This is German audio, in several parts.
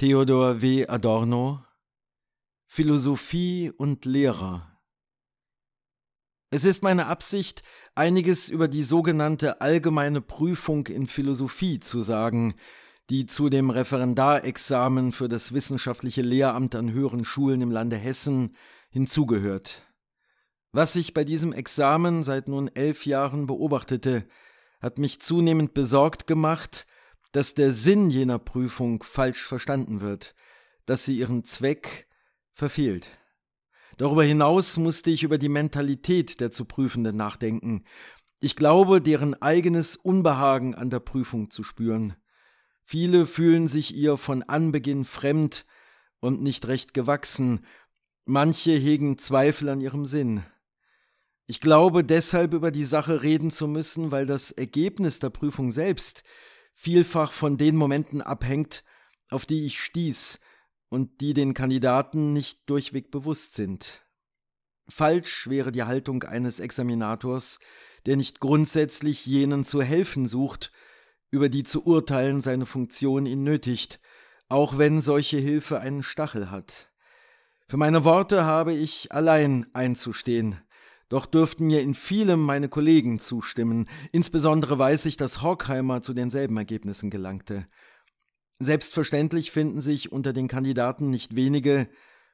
Theodor W. Adorno Philosophie und Lehrer Es ist meine Absicht, einiges über die sogenannte allgemeine Prüfung in Philosophie zu sagen, die zu dem Referendarexamen für das wissenschaftliche Lehramt an höheren Schulen im Lande Hessen hinzugehört. Was ich bei diesem Examen seit nun elf Jahren beobachtete, hat mich zunehmend besorgt gemacht, dass der Sinn jener Prüfung falsch verstanden wird, dass sie ihren Zweck verfehlt. Darüber hinaus musste ich über die Mentalität der zu Prüfenden nachdenken. Ich glaube, deren eigenes Unbehagen an der Prüfung zu spüren. Viele fühlen sich ihr von Anbeginn fremd und nicht recht gewachsen, manche hegen Zweifel an ihrem Sinn. Ich glaube deshalb über die Sache reden zu müssen, weil das Ergebnis der Prüfung selbst vielfach von den Momenten abhängt, auf die ich stieß und die den Kandidaten nicht durchweg bewusst sind. Falsch wäre die Haltung eines Examinators, der nicht grundsätzlich jenen zu helfen sucht, über die zu urteilen seine Funktion ihn nötigt, auch wenn solche Hilfe einen Stachel hat. Für meine Worte habe ich allein einzustehen, doch dürften mir in vielem meine Kollegen zustimmen. Insbesondere weiß ich, dass Horkheimer zu denselben Ergebnissen gelangte. Selbstverständlich finden sich unter den Kandidaten nicht wenige,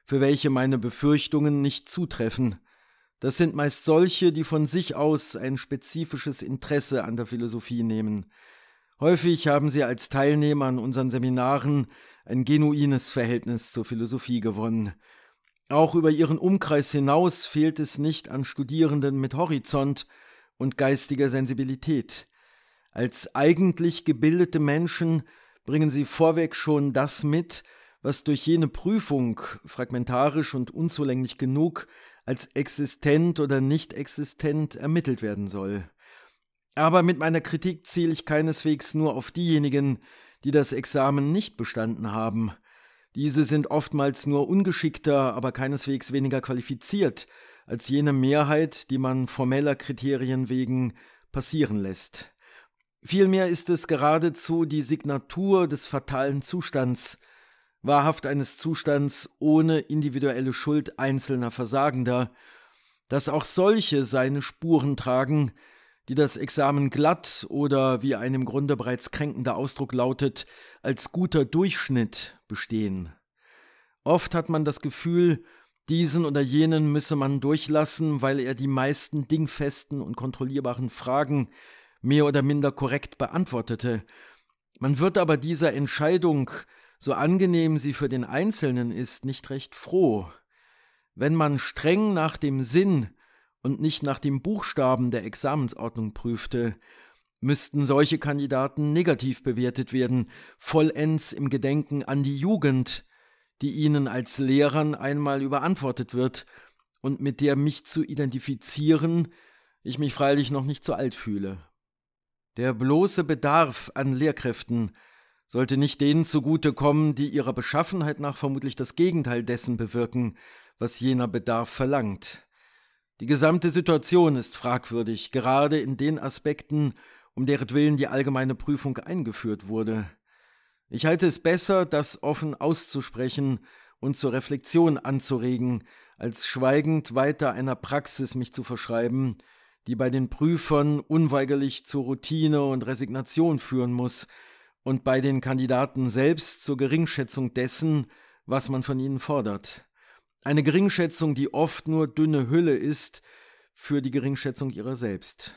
für welche meine Befürchtungen nicht zutreffen. Das sind meist solche, die von sich aus ein spezifisches Interesse an der Philosophie nehmen. Häufig haben sie als Teilnehmer an unseren Seminaren ein genuines Verhältnis zur Philosophie gewonnen. Auch über ihren Umkreis hinaus fehlt es nicht an Studierenden mit Horizont und geistiger Sensibilität. Als eigentlich gebildete Menschen bringen sie vorweg schon das mit, was durch jene Prüfung, fragmentarisch und unzulänglich genug, als existent oder nicht existent ermittelt werden soll. Aber mit meiner Kritik ziele ich keineswegs nur auf diejenigen, die das Examen nicht bestanden haben – diese sind oftmals nur ungeschickter, aber keineswegs weniger qualifiziert als jene Mehrheit, die man formeller Kriterien wegen passieren lässt. Vielmehr ist es geradezu die Signatur des fatalen Zustands, wahrhaft eines Zustands ohne individuelle Schuld einzelner Versagender, dass auch solche seine Spuren tragen, die das Examen glatt oder wie ein im Grunde bereits kränkender Ausdruck lautet, als guter Durchschnitt bestehen. Oft hat man das Gefühl, diesen oder jenen müsse man durchlassen, weil er die meisten dingfesten und kontrollierbaren Fragen mehr oder minder korrekt beantwortete. Man wird aber dieser Entscheidung, so angenehm sie für den Einzelnen ist, nicht recht froh. Wenn man streng nach dem Sinn und nicht nach dem Buchstaben der Examensordnung prüfte, müssten solche Kandidaten negativ bewertet werden, vollends im Gedenken an die Jugend, die ihnen als Lehrern einmal überantwortet wird und mit der mich zu identifizieren, ich mich freilich noch nicht zu alt fühle. Der bloße Bedarf an Lehrkräften sollte nicht denen zugutekommen, die ihrer Beschaffenheit nach vermutlich das Gegenteil dessen bewirken, was jener Bedarf verlangt. Die gesamte Situation ist fragwürdig, gerade in den Aspekten, um deren Willen die allgemeine Prüfung eingeführt wurde. Ich halte es besser, das offen auszusprechen und zur Reflexion anzuregen, als schweigend weiter einer Praxis mich zu verschreiben, die bei den Prüfern unweigerlich zur Routine und Resignation führen muss und bei den Kandidaten selbst zur Geringschätzung dessen, was man von ihnen fordert. Eine Geringschätzung, die oft nur dünne Hülle ist für die Geringschätzung ihrer selbst.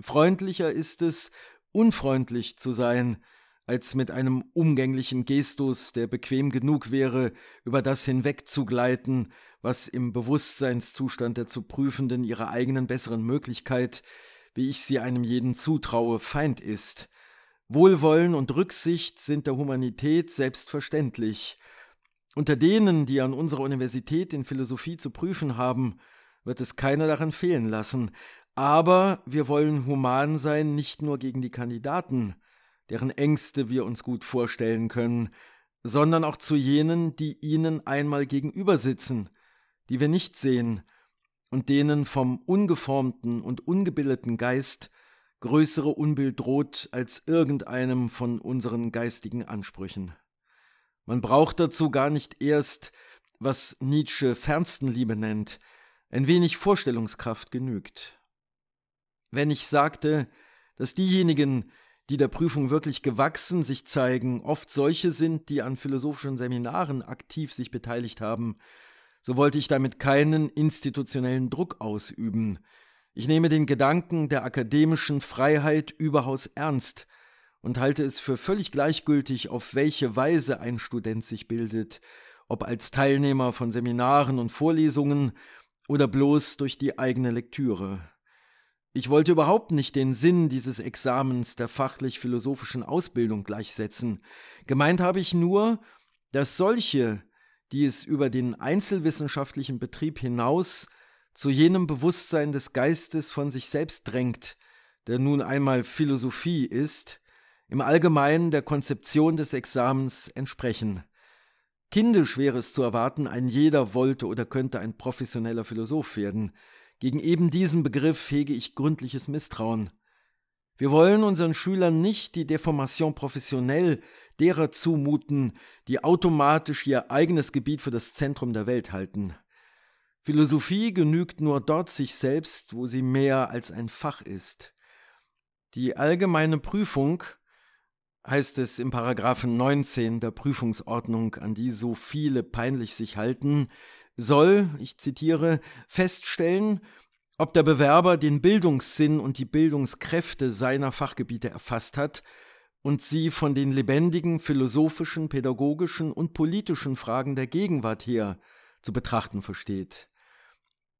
Freundlicher ist es, unfreundlich zu sein, als mit einem umgänglichen Gestus, der bequem genug wäre, über das hinwegzugleiten, was im Bewusstseinszustand der zu Prüfenden ihrer eigenen besseren Möglichkeit, wie ich sie einem jeden zutraue, Feind ist. Wohlwollen und Rücksicht sind der Humanität selbstverständlich, unter denen, die an unserer Universität in Philosophie zu prüfen haben, wird es keiner daran fehlen lassen. Aber wir wollen human sein, nicht nur gegen die Kandidaten, deren Ängste wir uns gut vorstellen können, sondern auch zu jenen, die ihnen einmal gegenüber sitzen, die wir nicht sehen und denen vom ungeformten und ungebildeten Geist größere Unbild droht als irgendeinem von unseren geistigen Ansprüchen. Man braucht dazu gar nicht erst, was Nietzsche Fernstenliebe nennt, ein wenig Vorstellungskraft genügt. Wenn ich sagte, dass diejenigen, die der Prüfung wirklich gewachsen sich zeigen, oft solche sind, die an philosophischen Seminaren aktiv sich beteiligt haben, so wollte ich damit keinen institutionellen Druck ausüben. Ich nehme den Gedanken der akademischen Freiheit überaus ernst, und halte es für völlig gleichgültig, auf welche Weise ein Student sich bildet, ob als Teilnehmer von Seminaren und Vorlesungen oder bloß durch die eigene Lektüre. Ich wollte überhaupt nicht den Sinn dieses Examens der fachlich-philosophischen Ausbildung gleichsetzen. Gemeint habe ich nur, dass solche, die es über den einzelwissenschaftlichen Betrieb hinaus zu jenem Bewusstsein des Geistes von sich selbst drängt, der nun einmal Philosophie ist, im Allgemeinen der Konzeption des Examens entsprechen. Kindisch wäre es zu erwarten, ein jeder wollte oder könnte ein professioneller Philosoph werden. Gegen eben diesen Begriff hege ich gründliches Misstrauen. Wir wollen unseren Schülern nicht die Deformation professionell derer zumuten, die automatisch ihr eigenes Gebiet für das Zentrum der Welt halten. Philosophie genügt nur dort sich selbst, wo sie mehr als ein Fach ist. Die allgemeine Prüfung heißt es im Paragraphen 19 der Prüfungsordnung, an die so viele peinlich sich halten, soll, ich zitiere, feststellen, ob der Bewerber den Bildungssinn und die Bildungskräfte seiner Fachgebiete erfasst hat und sie von den lebendigen philosophischen, pädagogischen und politischen Fragen der Gegenwart her zu betrachten versteht.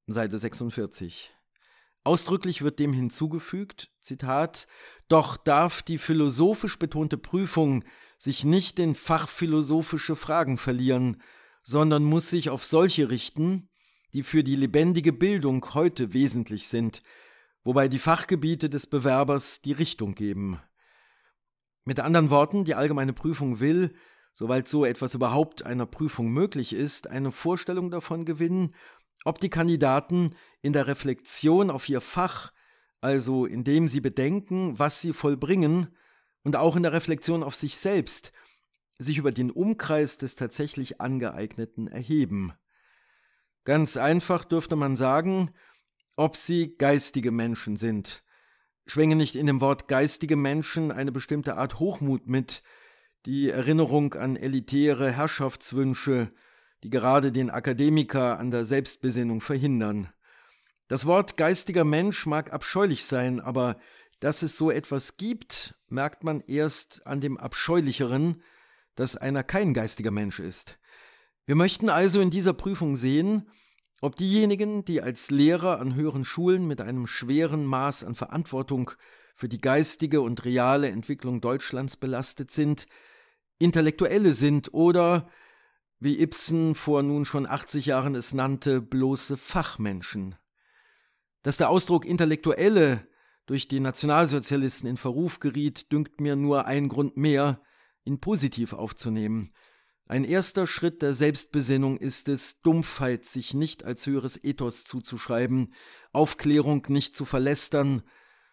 Seite 46. Ausdrücklich wird dem hinzugefügt, Zitat, doch darf die philosophisch betonte Prüfung sich nicht in fachphilosophische Fragen verlieren, sondern muss sich auf solche richten, die für die lebendige Bildung heute wesentlich sind, wobei die Fachgebiete des Bewerbers die Richtung geben. Mit anderen Worten, die allgemeine Prüfung will, soweit so etwas überhaupt einer Prüfung möglich ist, eine Vorstellung davon gewinnen, ob die Kandidaten in der Reflexion auf ihr Fach, also indem sie bedenken, was sie vollbringen, und auch in der Reflexion auf sich selbst, sich über den Umkreis des tatsächlich Angeeigneten erheben. Ganz einfach dürfte man sagen, ob sie geistige Menschen sind. Schwänge nicht in dem Wort geistige Menschen eine bestimmte Art Hochmut mit, die Erinnerung an elitäre Herrschaftswünsche, die gerade den Akademiker an der Selbstbesinnung verhindern. Das Wort geistiger Mensch mag abscheulich sein, aber dass es so etwas gibt, merkt man erst an dem Abscheulicheren, dass einer kein geistiger Mensch ist. Wir möchten also in dieser Prüfung sehen, ob diejenigen, die als Lehrer an höheren Schulen mit einem schweren Maß an Verantwortung für die geistige und reale Entwicklung Deutschlands belastet sind, Intellektuelle sind oder wie Ibsen vor nun schon 80 Jahren es nannte, bloße Fachmenschen. Dass der Ausdruck Intellektuelle durch die Nationalsozialisten in Verruf geriet, dünkt mir nur ein Grund mehr, ihn positiv aufzunehmen. Ein erster Schritt der Selbstbesinnung ist es, Dumpfheit sich nicht als höheres Ethos zuzuschreiben, Aufklärung nicht zu verlästern,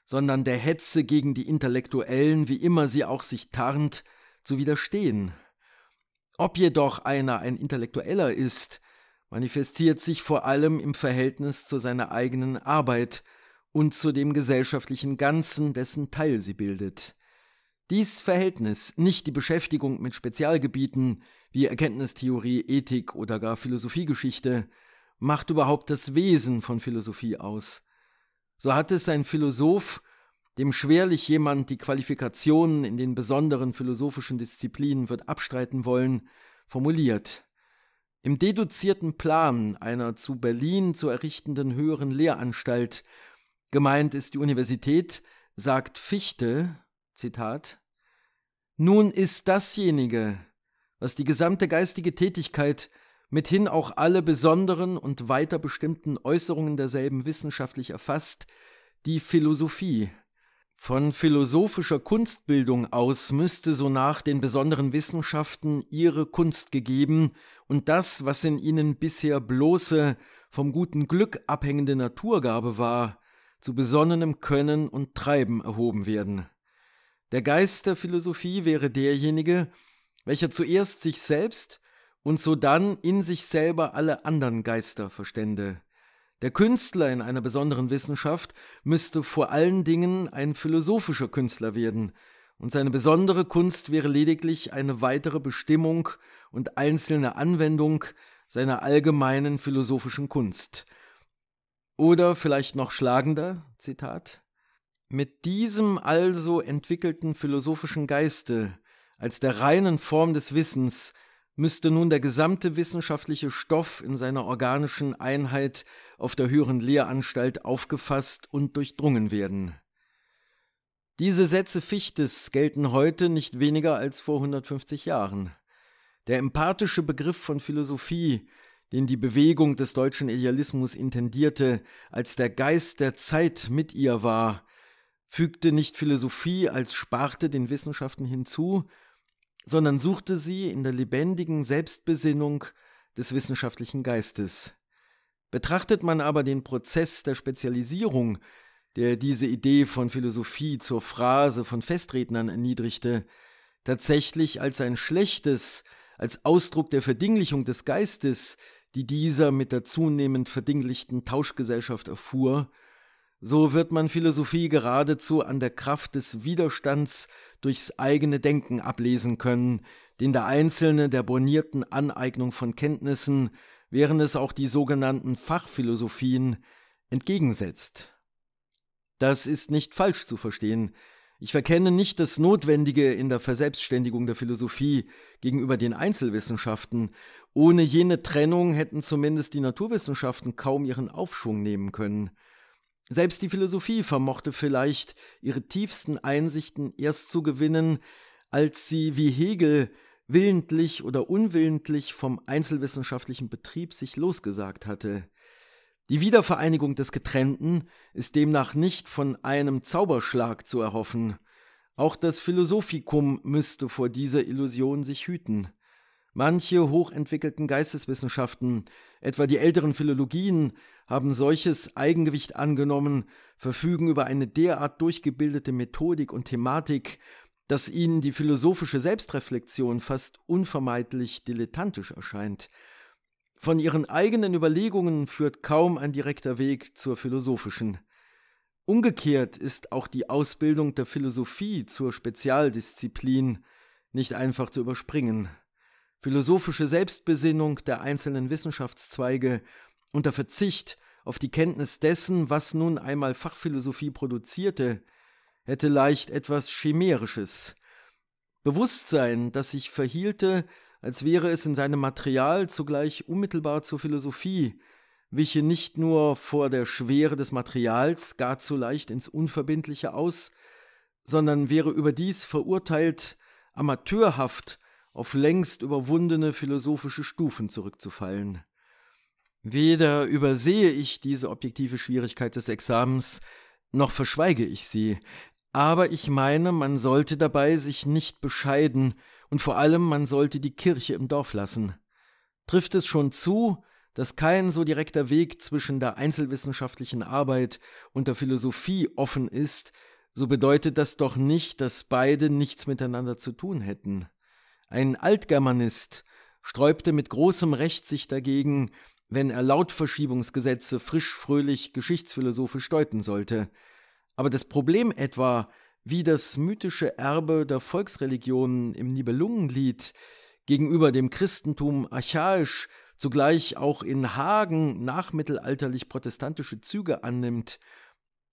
sondern der Hetze gegen die Intellektuellen, wie immer sie auch sich tarnt, zu widerstehen. Ob jedoch einer ein Intellektueller ist, manifestiert sich vor allem im Verhältnis zu seiner eigenen Arbeit und zu dem gesellschaftlichen Ganzen, dessen Teil sie bildet. Dies Verhältnis, nicht die Beschäftigung mit Spezialgebieten wie Erkenntnistheorie, Ethik oder gar Philosophiegeschichte, macht überhaupt das Wesen von Philosophie aus. So hat es ein Philosoph dem schwerlich jemand die Qualifikationen in den besonderen philosophischen Disziplinen wird abstreiten wollen, formuliert. Im deduzierten Plan einer zu Berlin zu errichtenden höheren Lehranstalt, gemeint ist die Universität, sagt Fichte, Zitat, nun ist dasjenige, was die gesamte geistige Tätigkeit mithin auch alle besonderen und weiter bestimmten Äußerungen derselben wissenschaftlich erfasst, die Philosophie, von philosophischer Kunstbildung aus müsste so nach den besonderen Wissenschaften ihre Kunst gegeben und das, was in ihnen bisher bloße, vom guten Glück abhängende Naturgabe war, zu besonnenem Können und Treiben erhoben werden. Der Geist der Philosophie wäre derjenige, welcher zuerst sich selbst und sodann in sich selber alle anderen Geister verstände. Der Künstler in einer besonderen Wissenschaft müsste vor allen Dingen ein philosophischer Künstler werden, und seine besondere Kunst wäre lediglich eine weitere Bestimmung und einzelne Anwendung seiner allgemeinen philosophischen Kunst. Oder vielleicht noch schlagender, Zitat, mit diesem also entwickelten philosophischen Geiste, als der reinen Form des Wissens, müsste nun der gesamte wissenschaftliche Stoff in seiner organischen Einheit auf der höheren Lehranstalt aufgefasst und durchdrungen werden. Diese Sätze Fichtes gelten heute nicht weniger als vor 150 Jahren. Der empathische Begriff von Philosophie, den die Bewegung des deutschen Idealismus intendierte, als der Geist der Zeit mit ihr war, fügte nicht Philosophie als Sparte den Wissenschaften hinzu, sondern suchte sie in der lebendigen Selbstbesinnung des wissenschaftlichen Geistes. Betrachtet man aber den Prozess der Spezialisierung, der diese Idee von Philosophie zur Phrase von Festrednern erniedrigte, tatsächlich als ein schlechtes, als Ausdruck der Verdinglichung des Geistes, die dieser mit der zunehmend verdinglichten Tauschgesellschaft erfuhr, so wird man Philosophie geradezu an der Kraft des Widerstands durchs eigene Denken ablesen können, den der Einzelne der bornierten Aneignung von Kenntnissen, während es auch die sogenannten Fachphilosophien, entgegensetzt. Das ist nicht falsch zu verstehen. Ich verkenne nicht das Notwendige in der Verselbstständigung der Philosophie gegenüber den Einzelwissenschaften. Ohne jene Trennung hätten zumindest die Naturwissenschaften kaum ihren Aufschwung nehmen können. Selbst die Philosophie vermochte vielleicht ihre tiefsten Einsichten erst zu gewinnen, als sie wie Hegel willentlich oder unwillentlich vom einzelwissenschaftlichen Betrieb sich losgesagt hatte. Die Wiedervereinigung des Getrennten ist demnach nicht von einem Zauberschlag zu erhoffen. Auch das Philosophikum müsste vor dieser Illusion sich hüten. Manche hochentwickelten Geisteswissenschaften, etwa die älteren Philologien, haben solches Eigengewicht angenommen, verfügen über eine derart durchgebildete Methodik und Thematik, dass ihnen die philosophische Selbstreflexion fast unvermeidlich dilettantisch erscheint. Von ihren eigenen Überlegungen führt kaum ein direkter Weg zur philosophischen. Umgekehrt ist auch die Ausbildung der Philosophie zur Spezialdisziplin nicht einfach zu überspringen. Philosophische Selbstbesinnung der einzelnen Wissenschaftszweige unter Verzicht auf die Kenntnis dessen, was nun einmal Fachphilosophie produzierte, hätte leicht etwas Chimärisches. Bewusstsein, das sich verhielte, als wäre es in seinem Material zugleich unmittelbar zur Philosophie, wiche nicht nur vor der Schwere des Materials gar zu leicht ins Unverbindliche aus, sondern wäre überdies verurteilt, amateurhaft auf längst überwundene philosophische Stufen zurückzufallen. Weder übersehe ich diese objektive Schwierigkeit des Examens, noch verschweige ich sie, aber ich meine, man sollte dabei sich nicht bescheiden und vor allem man sollte die Kirche im Dorf lassen. Trifft es schon zu, dass kein so direkter Weg zwischen der einzelwissenschaftlichen Arbeit und der Philosophie offen ist, so bedeutet das doch nicht, dass beide nichts miteinander zu tun hätten. Ein Altgermanist sträubte mit großem Recht sich dagegen, wenn er Lautverschiebungsgesetze frisch, fröhlich, geschichtsphilosophisch deuten sollte. Aber das Problem etwa, wie das mythische Erbe der Volksreligionen im Nibelungenlied gegenüber dem Christentum archaisch, zugleich auch in Hagen nachmittelalterlich protestantische Züge annimmt.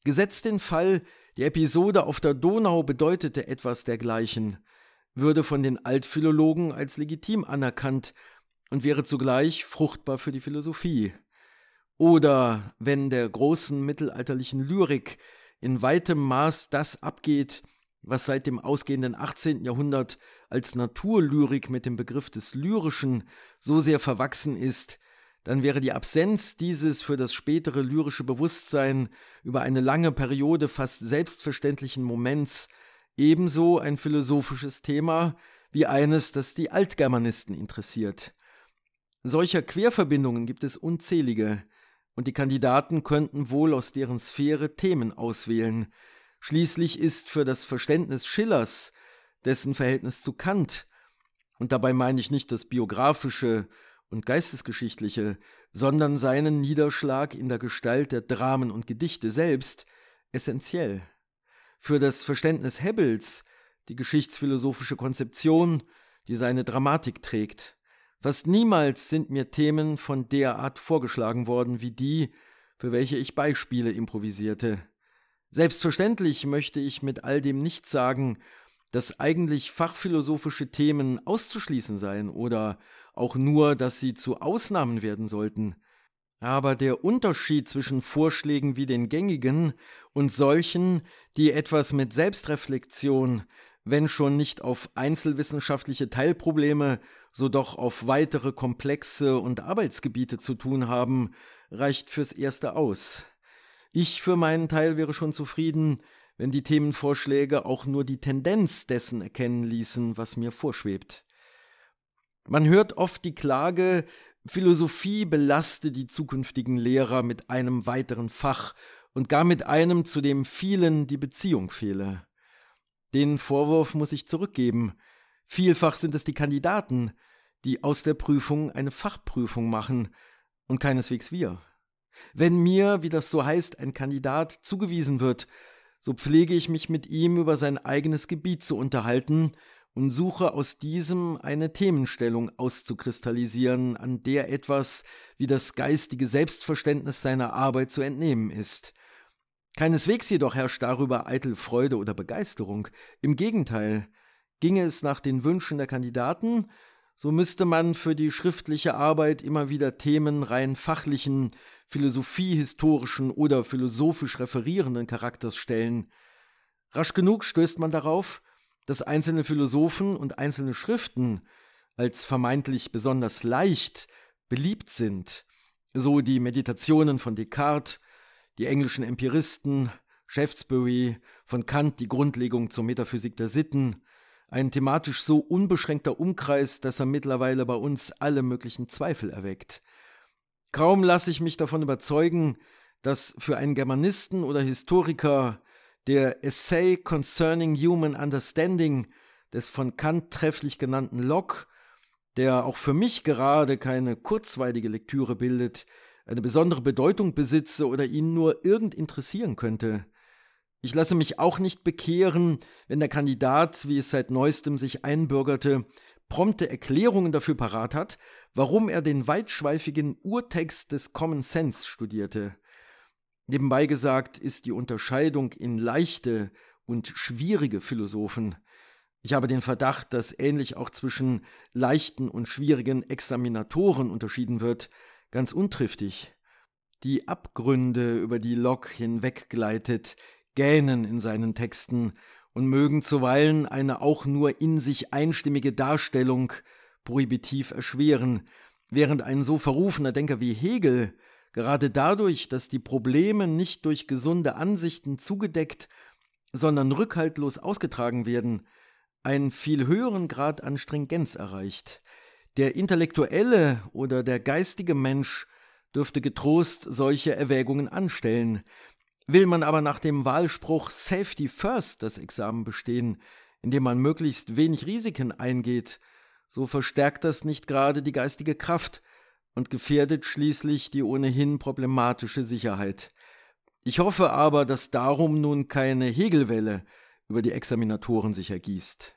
Gesetzt den Fall, die Episode auf der Donau bedeutete etwas dergleichen, würde von den Altphilologen als legitim anerkannt, und wäre zugleich fruchtbar für die Philosophie. Oder wenn der großen mittelalterlichen Lyrik in weitem Maß das abgeht, was seit dem ausgehenden 18. Jahrhundert als Naturlyrik mit dem Begriff des Lyrischen so sehr verwachsen ist, dann wäre die Absenz dieses für das spätere lyrische Bewusstsein über eine lange Periode fast selbstverständlichen Moments ebenso ein philosophisches Thema wie eines, das die Altgermanisten interessiert. Solcher Querverbindungen gibt es unzählige, und die Kandidaten könnten wohl aus deren Sphäre Themen auswählen. Schließlich ist für das Verständnis Schillers, dessen Verhältnis zu Kant, und dabei meine ich nicht das biografische und geistesgeschichtliche, sondern seinen Niederschlag in der Gestalt der Dramen und Gedichte selbst, essentiell. Für das Verständnis Hebbels, die geschichtsphilosophische Konzeption, die seine Dramatik trägt. Fast niemals sind mir Themen von der Art vorgeschlagen worden wie die, für welche ich Beispiele improvisierte. Selbstverständlich möchte ich mit all dem nicht sagen, dass eigentlich fachphilosophische Themen auszuschließen seien oder auch nur, dass sie zu Ausnahmen werden sollten. Aber der Unterschied zwischen Vorschlägen wie den gängigen und solchen, die etwas mit Selbstreflexion, wenn schon nicht auf einzelwissenschaftliche Teilprobleme, so doch auf weitere Komplexe und Arbeitsgebiete zu tun haben, reicht fürs Erste aus. Ich für meinen Teil wäre schon zufrieden, wenn die Themenvorschläge auch nur die Tendenz dessen erkennen ließen, was mir vorschwebt. Man hört oft die Klage, Philosophie belaste die zukünftigen Lehrer mit einem weiteren Fach und gar mit einem, zu dem vielen die Beziehung fehle. Den Vorwurf muss ich zurückgeben. Vielfach sind es die Kandidaten, die aus der Prüfung eine Fachprüfung machen und keineswegs wir. Wenn mir, wie das so heißt, ein Kandidat zugewiesen wird, so pflege ich mich mit ihm über sein eigenes Gebiet zu unterhalten und suche aus diesem eine Themenstellung auszukristallisieren, an der etwas wie das geistige Selbstverständnis seiner Arbeit zu entnehmen ist. Keineswegs jedoch herrscht darüber eitel Freude oder Begeisterung. Im Gegenteil, ginge es nach den Wünschen der Kandidaten, so müsste man für die schriftliche Arbeit immer wieder Themen rein fachlichen, philosophiehistorischen oder philosophisch referierenden Charakters stellen. Rasch genug stößt man darauf, dass einzelne Philosophen und einzelne Schriften als vermeintlich besonders leicht beliebt sind, so die Meditationen von Descartes, die englischen Empiristen, Shaftesbury, von Kant die Grundlegung zur Metaphysik der Sitten, ein thematisch so unbeschränkter Umkreis, dass er mittlerweile bei uns alle möglichen Zweifel erweckt. Kaum lasse ich mich davon überzeugen, dass für einen Germanisten oder Historiker der Essay Concerning Human Understanding des von Kant trefflich genannten Locke, der auch für mich gerade keine kurzweilige Lektüre bildet, eine besondere Bedeutung besitze oder ihn nur irgend interessieren könnte. Ich lasse mich auch nicht bekehren, wenn der Kandidat, wie es seit neuestem sich einbürgerte, prompte Erklärungen dafür parat hat, warum er den weitschweifigen Urtext des Common Sense studierte. Nebenbei gesagt ist die Unterscheidung in leichte und schwierige Philosophen. Ich habe den Verdacht, dass ähnlich auch zwischen leichten und schwierigen Examinatoren unterschieden wird, ganz untriftig. Die Abgründe, über die Locke hinweggleitet, gähnen in seinen Texten und mögen zuweilen eine auch nur in sich einstimmige Darstellung prohibitiv erschweren, während ein so verrufener Denker wie Hegel gerade dadurch, dass die Probleme nicht durch gesunde Ansichten zugedeckt, sondern rückhaltlos ausgetragen werden, einen viel höheren Grad an Stringenz erreicht, der intellektuelle oder der geistige Mensch dürfte getrost solche Erwägungen anstellen. Will man aber nach dem Wahlspruch Safety First das Examen bestehen, indem man möglichst wenig Risiken eingeht, so verstärkt das nicht gerade die geistige Kraft und gefährdet schließlich die ohnehin problematische Sicherheit. Ich hoffe aber, dass darum nun keine Hegelwelle über die Examinatoren sich ergießt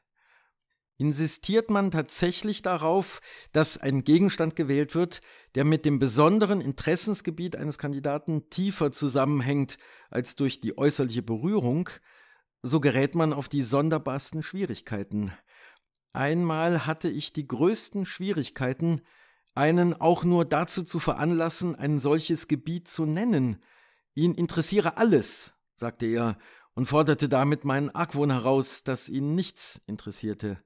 insistiert man tatsächlich darauf, dass ein Gegenstand gewählt wird, der mit dem besonderen Interessensgebiet eines Kandidaten tiefer zusammenhängt als durch die äußerliche Berührung, so gerät man auf die sonderbarsten Schwierigkeiten. Einmal hatte ich die größten Schwierigkeiten, einen auch nur dazu zu veranlassen, ein solches Gebiet zu nennen. Ihn interessiere alles, sagte er und forderte damit meinen Argwohn heraus, dass ihn nichts interessierte.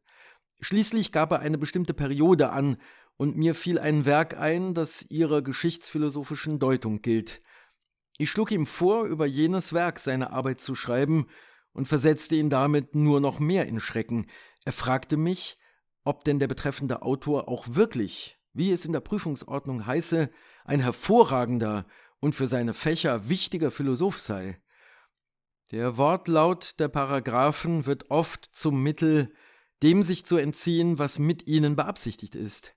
Schließlich gab er eine bestimmte Periode an, und mir fiel ein Werk ein, das ihrer geschichtsphilosophischen Deutung gilt. Ich schlug ihm vor, über jenes Werk seine Arbeit zu schreiben, und versetzte ihn damit nur noch mehr in Schrecken. Er fragte mich, ob denn der betreffende Autor auch wirklich, wie es in der Prüfungsordnung heiße, ein hervorragender und für seine Fächer wichtiger Philosoph sei. Der Wortlaut der Paragraphen wird oft zum Mittel, dem sich zu entziehen, was mit ihnen beabsichtigt ist,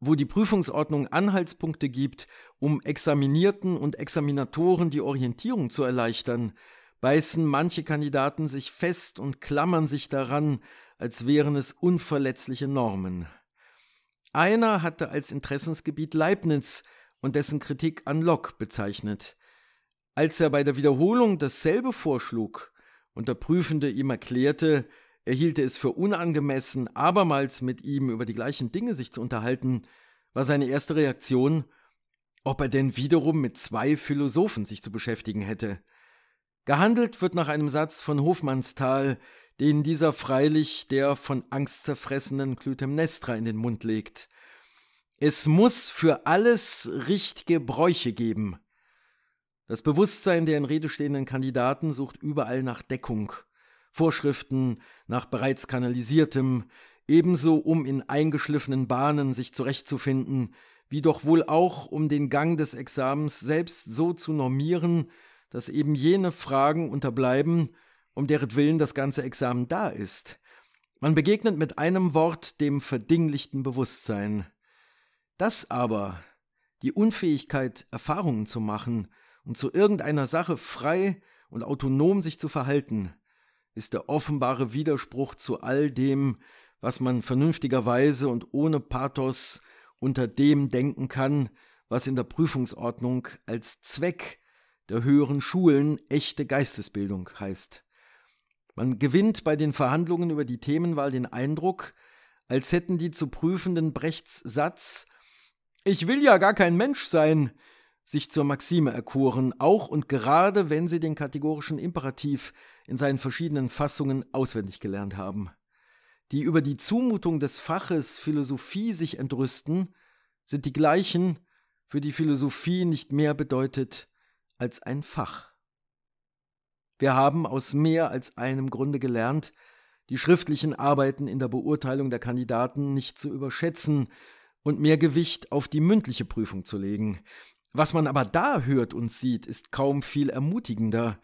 wo die Prüfungsordnung Anhaltspunkte gibt, um Examinierten und Examinatoren die Orientierung zu erleichtern, beißen manche Kandidaten sich fest und klammern sich daran, als wären es unverletzliche Normen. Einer hatte als Interessensgebiet Leibniz und dessen Kritik an Locke bezeichnet. Als er bei der Wiederholung dasselbe vorschlug und der Prüfende ihm erklärte, er hielt es für unangemessen, abermals mit ihm über die gleichen Dinge sich zu unterhalten, war seine erste Reaktion, ob er denn wiederum mit zwei Philosophen sich zu beschäftigen hätte. Gehandelt wird nach einem Satz von Hofmannsthal, den dieser freilich der von Angst zerfressenen Clytemnestra in den Mund legt. Es muss für alles richtige Bräuche geben. Das Bewusstsein der in Rede stehenden Kandidaten sucht überall nach Deckung – Vorschriften nach bereits kanalisiertem, ebenso um in eingeschliffenen Bahnen sich zurechtzufinden, wie doch wohl auch um den Gang des Examens selbst so zu normieren, dass eben jene Fragen unterbleiben, um deretwillen das ganze Examen da ist. Man begegnet mit einem Wort dem verdinglichten Bewusstsein. Das aber, die Unfähigkeit, Erfahrungen zu machen und zu irgendeiner Sache frei und autonom sich zu verhalten, ist der offenbare Widerspruch zu all dem, was man vernünftigerweise und ohne Pathos unter dem denken kann, was in der Prüfungsordnung als Zweck der höheren Schulen echte Geistesbildung heißt. Man gewinnt bei den Verhandlungen über die Themenwahl den Eindruck, als hätten die zu prüfenden Brechts Satz Ich will ja gar kein Mensch sein, sich zur Maxime erkoren, auch und gerade wenn sie den kategorischen Imperativ in seinen verschiedenen Fassungen auswendig gelernt haben. Die über die Zumutung des Faches Philosophie sich entrüsten, sind die gleichen, für die Philosophie nicht mehr bedeutet als ein Fach. Wir haben aus mehr als einem Grunde gelernt, die schriftlichen Arbeiten in der Beurteilung der Kandidaten nicht zu überschätzen und mehr Gewicht auf die mündliche Prüfung zu legen. Was man aber da hört und sieht, ist kaum viel ermutigender.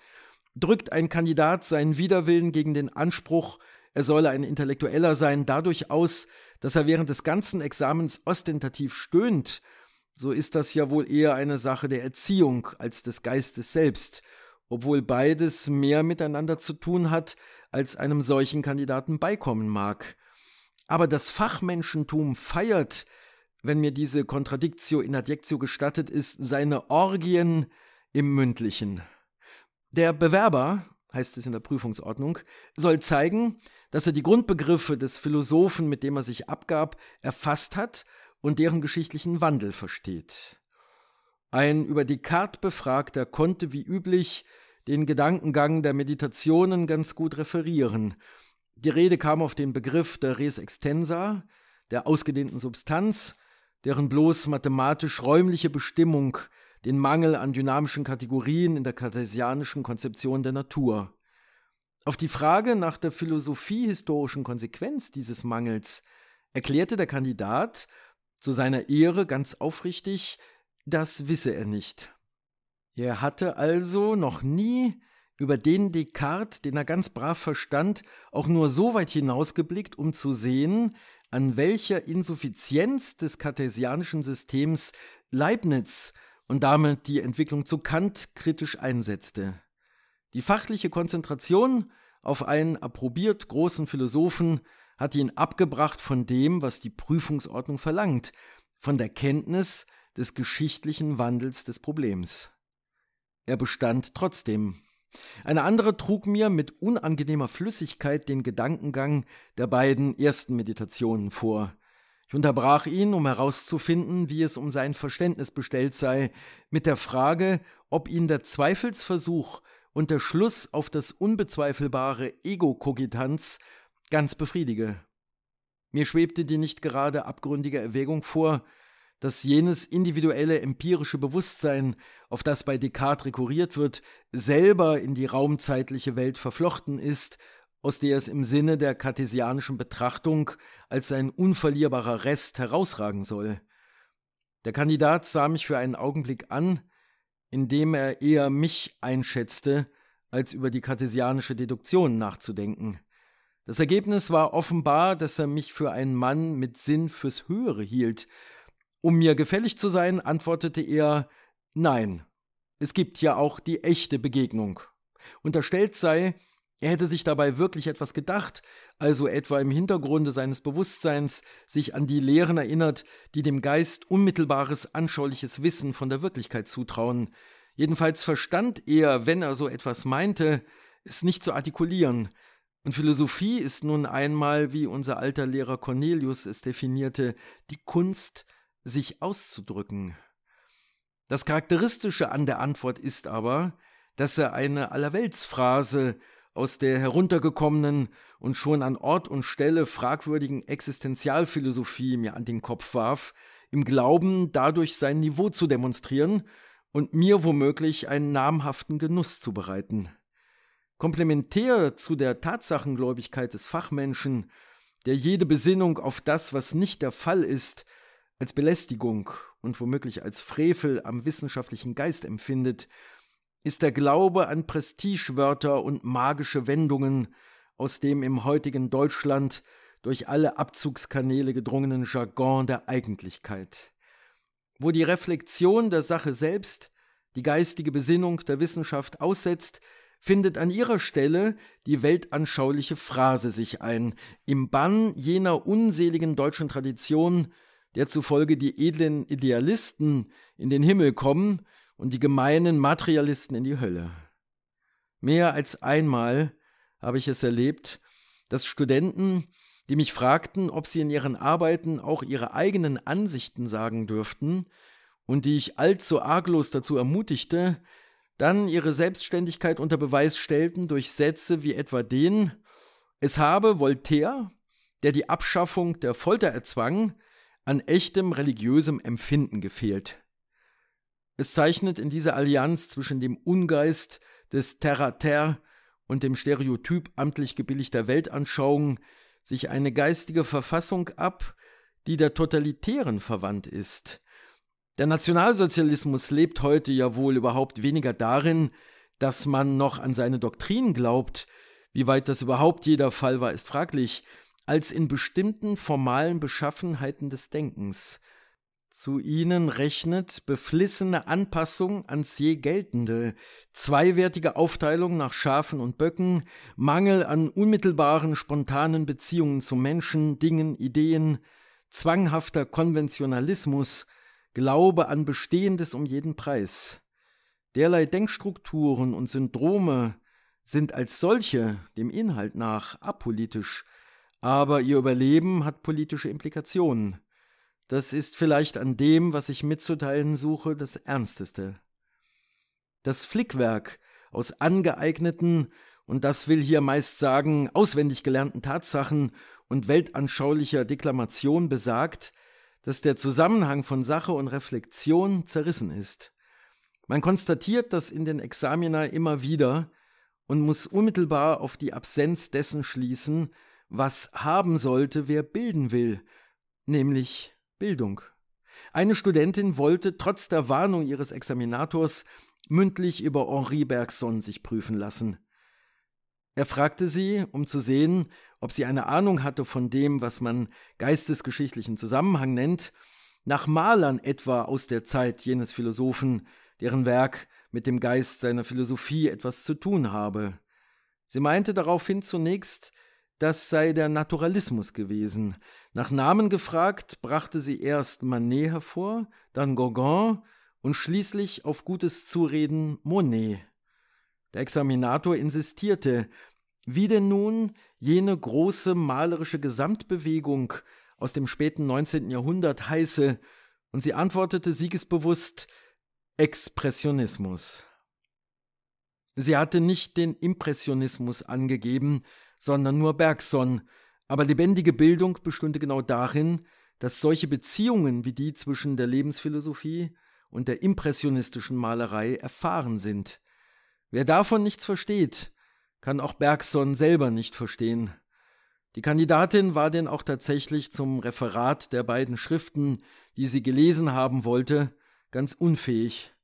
Drückt ein Kandidat seinen Widerwillen gegen den Anspruch, er solle ein Intellektueller sein, dadurch aus, dass er während des ganzen Examens ostentativ stöhnt, so ist das ja wohl eher eine Sache der Erziehung als des Geistes selbst, obwohl beides mehr miteinander zu tun hat, als einem solchen Kandidaten beikommen mag. Aber das Fachmenschentum feiert, wenn mir diese Contradictio in adjectio gestattet ist, seine Orgien im Mündlichen. Der Bewerber, heißt es in der Prüfungsordnung, soll zeigen, dass er die Grundbegriffe des Philosophen, mit dem er sich abgab, erfasst hat und deren geschichtlichen Wandel versteht. Ein über Descartes befragter konnte wie üblich den Gedankengang der Meditationen ganz gut referieren. Die Rede kam auf den Begriff der Res Extensa, der ausgedehnten Substanz, deren bloß mathematisch-räumliche Bestimmung den Mangel an dynamischen Kategorien in der kartesianischen Konzeption der Natur. Auf die Frage nach der philosophiehistorischen Konsequenz dieses Mangels erklärte der Kandidat zu seiner Ehre ganz aufrichtig, das wisse er nicht. Er hatte also noch nie über den Descartes, den er ganz brav verstand, auch nur so weit hinausgeblickt, um zu sehen, an welcher Insuffizienz des kartesianischen Systems Leibniz und damit die Entwicklung zu Kant kritisch einsetzte. Die fachliche Konzentration auf einen approbiert großen Philosophen hat ihn abgebracht von dem, was die Prüfungsordnung verlangt, von der Kenntnis des geschichtlichen Wandels des Problems. Er bestand trotzdem eine andere trug mir mit unangenehmer Flüssigkeit den Gedankengang der beiden ersten Meditationen vor. Ich unterbrach ihn, um herauszufinden, wie es um sein Verständnis bestellt sei, mit der Frage, ob ihn der Zweifelsversuch und der Schluss auf das unbezweifelbare Ego-Kogitanz ganz befriedige. Mir schwebte die nicht gerade abgründige Erwägung vor, dass jenes individuelle empirische Bewusstsein, auf das bei Descartes rekurriert wird, selber in die raumzeitliche Welt verflochten ist, aus der es im Sinne der kartesianischen Betrachtung als ein unverlierbarer Rest herausragen soll. Der Kandidat sah mich für einen Augenblick an, indem er eher mich einschätzte, als über die kartesianische Deduktion nachzudenken. Das Ergebnis war offenbar, dass er mich für einen Mann mit Sinn fürs Höhere hielt um mir gefällig zu sein, antwortete er Nein, es gibt ja auch die echte Begegnung. Unterstellt sei, er hätte sich dabei wirklich etwas gedacht, also etwa im Hintergrunde seines Bewusstseins sich an die Lehren erinnert, die dem Geist unmittelbares, anschauliches Wissen von der Wirklichkeit zutrauen. Jedenfalls verstand er, wenn er so etwas meinte, es nicht zu artikulieren. Und Philosophie ist nun einmal, wie unser alter Lehrer Cornelius es definierte, die Kunst, sich auszudrücken. Das Charakteristische an der Antwort ist aber, dass er eine Allerweltsphrase aus der heruntergekommenen und schon an Ort und Stelle fragwürdigen Existenzialphilosophie mir an den Kopf warf, im Glauben, dadurch sein Niveau zu demonstrieren und mir womöglich einen namhaften Genuss zu bereiten. Komplementär zu der Tatsachengläubigkeit des Fachmenschen, der jede Besinnung auf das, was nicht der Fall ist, als Belästigung und womöglich als Frevel am wissenschaftlichen Geist empfindet, ist der Glaube an Prestigewörter und magische Wendungen, aus dem im heutigen Deutschland durch alle Abzugskanäle gedrungenen Jargon der Eigentlichkeit, wo die Reflexion der Sache selbst die geistige Besinnung der Wissenschaft aussetzt, findet an ihrer Stelle die weltanschauliche Phrase sich ein, im Bann jener unseligen deutschen Tradition, der zufolge die edlen Idealisten in den Himmel kommen und die gemeinen Materialisten in die Hölle. Mehr als einmal habe ich es erlebt, dass Studenten, die mich fragten, ob sie in ihren Arbeiten auch ihre eigenen Ansichten sagen dürften, und die ich allzu arglos dazu ermutigte, dann ihre Selbstständigkeit unter Beweis stellten durch Sätze wie etwa den, es habe Voltaire, der die Abschaffung der Folter erzwang, an echtem religiösem Empfinden gefehlt. Es zeichnet in dieser Allianz zwischen dem Ungeist des terre à terre und dem Stereotyp amtlich gebilligter Weltanschauung sich eine geistige Verfassung ab, die der totalitären verwandt ist. Der Nationalsozialismus lebt heute ja wohl überhaupt weniger darin, dass man noch an seine Doktrinen glaubt. Wie weit das überhaupt jeder Fall war, ist fraglich als in bestimmten formalen Beschaffenheiten des Denkens. Zu ihnen rechnet beflissene Anpassung ans je Geltende, zweiwertige Aufteilung nach Schafen und Böcken, Mangel an unmittelbaren, spontanen Beziehungen zu Menschen, Dingen, Ideen, zwanghafter Konventionalismus, Glaube an Bestehendes um jeden Preis. Derlei Denkstrukturen und Syndrome sind als solche dem Inhalt nach apolitisch, aber ihr Überleben hat politische Implikationen. Das ist vielleicht an dem, was ich mitzuteilen suche, das Ernsteste. Das Flickwerk aus angeeigneten, und das will hier meist sagen, auswendig gelernten Tatsachen und weltanschaulicher Deklamation besagt, dass der Zusammenhang von Sache und Reflexion zerrissen ist. Man konstatiert das in den Examina immer wieder und muss unmittelbar auf die Absenz dessen schließen, was haben sollte, wer bilden will, nämlich Bildung. Eine Studentin wollte trotz der Warnung ihres Examinators mündlich über Henri Bergson sich prüfen lassen. Er fragte sie, um zu sehen, ob sie eine Ahnung hatte von dem, was man geistesgeschichtlichen Zusammenhang nennt, nach Malern etwa aus der Zeit jenes Philosophen, deren Werk mit dem Geist seiner Philosophie etwas zu tun habe. Sie meinte daraufhin zunächst, das sei der Naturalismus gewesen. Nach Namen gefragt, brachte sie erst Manet hervor, dann Gauguin und schließlich auf gutes Zureden Monet. Der Examinator insistierte, wie denn nun jene große malerische Gesamtbewegung aus dem späten 19. Jahrhundert heiße, und sie antwortete siegesbewusst Expressionismus. Sie hatte nicht den Impressionismus angegeben, sondern nur Bergson. Aber lebendige Bildung bestünde genau darin, dass solche Beziehungen wie die zwischen der Lebensphilosophie und der impressionistischen Malerei erfahren sind. Wer davon nichts versteht, kann auch Bergson selber nicht verstehen. Die Kandidatin war denn auch tatsächlich zum Referat der beiden Schriften, die sie gelesen haben wollte, ganz unfähig.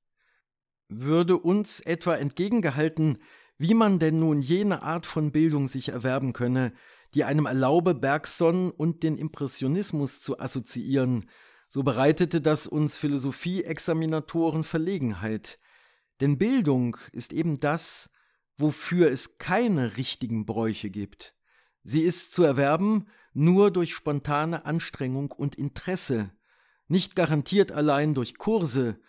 Würde uns etwa entgegengehalten, wie man denn nun jene Art von Bildung sich erwerben könne, die einem erlaube, Bergson und den Impressionismus zu assoziieren, so bereitete das uns Philosophie-Examinatoren Verlegenheit. Denn Bildung ist eben das, wofür es keine richtigen Bräuche gibt. Sie ist zu erwerben nur durch spontane Anstrengung und Interesse, nicht garantiert allein durch Kurse,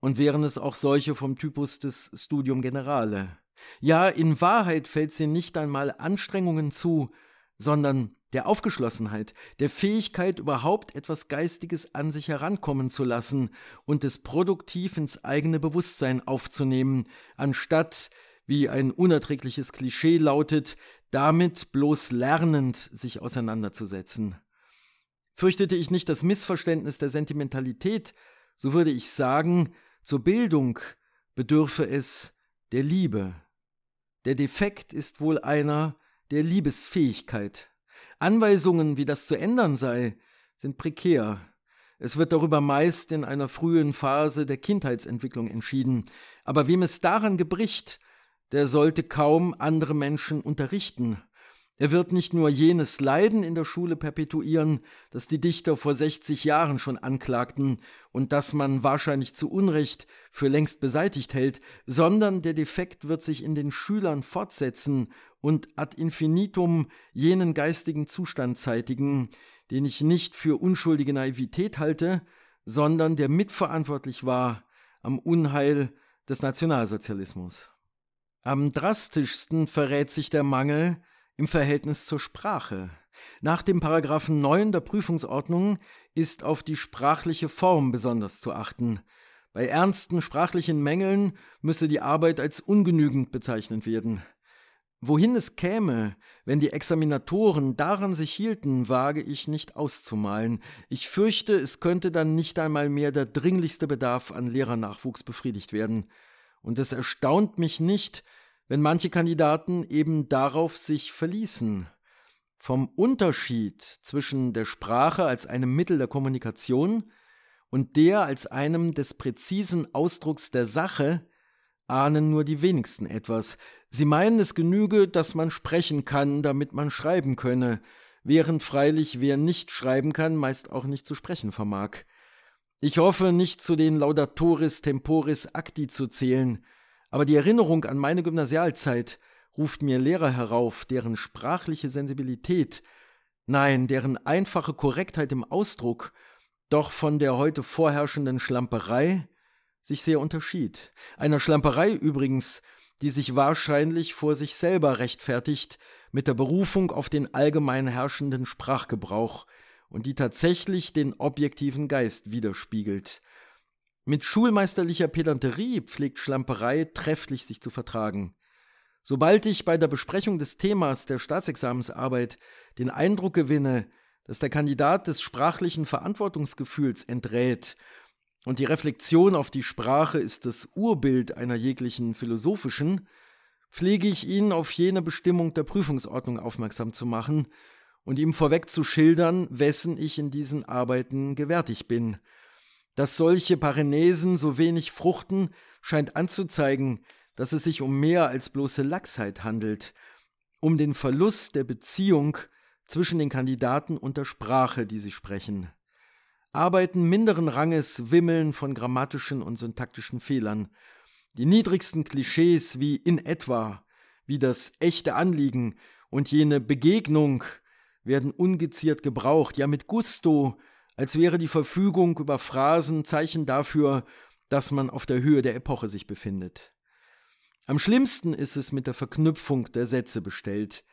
und wären es auch solche vom Typus des Studium Generale. Ja, in Wahrheit fällt sie nicht einmal Anstrengungen zu, sondern der Aufgeschlossenheit, der Fähigkeit, überhaupt etwas Geistiges an sich herankommen zu lassen und es produktiv ins eigene Bewusstsein aufzunehmen, anstatt, wie ein unerträgliches Klischee lautet, damit bloß lernend sich auseinanderzusetzen. Fürchtete ich nicht das Missverständnis der Sentimentalität, so würde ich sagen, zur Bildung bedürfe es der Liebe. Der Defekt ist wohl einer der Liebesfähigkeit. Anweisungen, wie das zu ändern sei, sind prekär. Es wird darüber meist in einer frühen Phase der Kindheitsentwicklung entschieden. Aber wem es daran gebricht, der sollte kaum andere Menschen unterrichten. Er wird nicht nur jenes Leiden in der Schule perpetuieren, das die Dichter vor 60 Jahren schon anklagten und das man wahrscheinlich zu Unrecht für längst beseitigt hält, sondern der Defekt wird sich in den Schülern fortsetzen und ad infinitum jenen geistigen Zustand zeitigen, den ich nicht für unschuldige Naivität halte, sondern der mitverantwortlich war am Unheil des Nationalsozialismus. Am drastischsten verrät sich der Mangel, im Verhältnis zur Sprache. Nach dem Paragraphen 9 der Prüfungsordnung ist auf die sprachliche Form besonders zu achten. Bei ernsten sprachlichen Mängeln müsse die Arbeit als ungenügend bezeichnet werden. Wohin es käme, wenn die Examinatoren daran sich hielten, wage ich nicht auszumalen. Ich fürchte, es könnte dann nicht einmal mehr der dringlichste Bedarf an Lehrernachwuchs befriedigt werden. Und es erstaunt mich nicht, wenn manche Kandidaten eben darauf sich verließen. Vom Unterschied zwischen der Sprache als einem Mittel der Kommunikation und der als einem des präzisen Ausdrucks der Sache ahnen nur die wenigsten etwas. Sie meinen, es genüge, dass man sprechen kann, damit man schreiben könne, während freilich wer nicht schreiben kann, meist auch nicht zu sprechen vermag. Ich hoffe, nicht zu den Laudatoris temporis acti zu zählen, aber die Erinnerung an meine Gymnasialzeit ruft mir Lehrer herauf, deren sprachliche Sensibilität, nein, deren einfache Korrektheit im Ausdruck doch von der heute vorherrschenden Schlamperei sich sehr unterschied. Einer Schlamperei übrigens, die sich wahrscheinlich vor sich selber rechtfertigt, mit der Berufung auf den allgemein herrschenden Sprachgebrauch und die tatsächlich den objektiven Geist widerspiegelt. Mit schulmeisterlicher Pedanterie pflegt Schlamperei trefflich sich zu vertragen. Sobald ich bei der Besprechung des Themas der Staatsexamensarbeit den Eindruck gewinne, dass der Kandidat des sprachlichen Verantwortungsgefühls enträt und die Reflexion auf die Sprache ist das Urbild einer jeglichen philosophischen, pflege ich ihn auf jene Bestimmung der Prüfungsordnung aufmerksam zu machen und ihm vorweg zu schildern, wessen ich in diesen Arbeiten gewärtig bin – dass solche Parenesen so wenig fruchten, scheint anzuzeigen, dass es sich um mehr als bloße Laxheit handelt, um den Verlust der Beziehung zwischen den Kandidaten und der Sprache, die sie sprechen. Arbeiten minderen Ranges wimmeln von grammatischen und syntaktischen Fehlern. Die niedrigsten Klischees wie in etwa, wie das echte Anliegen und jene Begegnung werden ungeziert gebraucht, ja mit Gusto als wäre die Verfügung über Phrasen Zeichen dafür, dass man auf der Höhe der Epoche sich befindet. Am schlimmsten ist es mit der Verknüpfung der Sätze bestellt.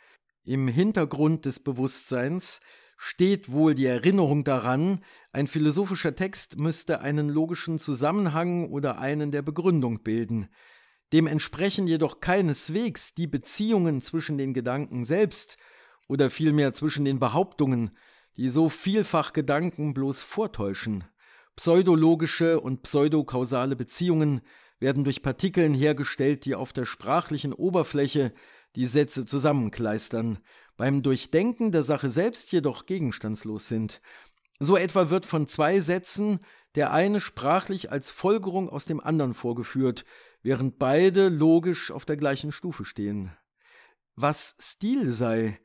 Im Hintergrund des Bewusstseins steht wohl die Erinnerung daran, ein philosophischer Text müsste einen logischen Zusammenhang oder einen der Begründung bilden. Dem entsprechen jedoch keineswegs die Beziehungen zwischen den Gedanken selbst oder vielmehr zwischen den Behauptungen, die so vielfach Gedanken bloß vortäuschen. Pseudologische und pseudokausale Beziehungen werden durch Partikeln hergestellt, die auf der sprachlichen Oberfläche die Sätze zusammenkleistern, beim Durchdenken der Sache selbst jedoch gegenstandslos sind. So etwa wird von zwei Sätzen der eine sprachlich als Folgerung aus dem anderen vorgeführt, während beide logisch auf der gleichen Stufe stehen. Was Stil sei,